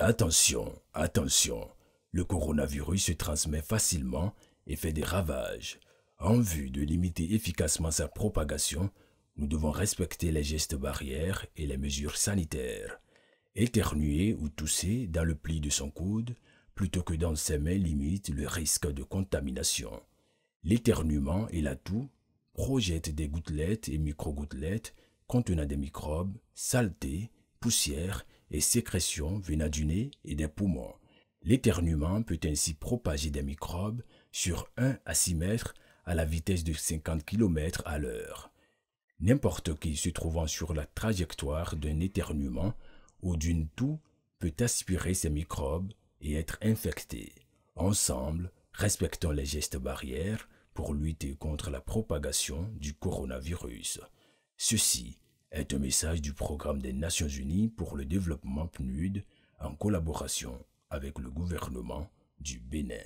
Attention, attention, le coronavirus se transmet facilement et fait des ravages. En vue de limiter efficacement sa propagation, nous devons respecter les gestes barrières et les mesures sanitaires. Éternuer ou tousser dans le pli de son coude plutôt que dans ses mains limite le risque de contamination. L'éternuement et la toux projettent des gouttelettes et microgouttelettes contenant des microbes, saletés, poussières et sécrétions venant du nez et des poumons. L'éternuement peut ainsi propager des microbes sur 1 à 6 mètres à la vitesse de 50 km à l'heure. N'importe qui se trouvant sur la trajectoire d'un éternuement ou d'une toux peut aspirer ces microbes et être infecté. Ensemble, respectons les gestes barrières pour lutter contre la propagation du coronavirus. Ceci est un message du Programme des Nations Unies pour le développement PNUD en collaboration avec le gouvernement du Bénin.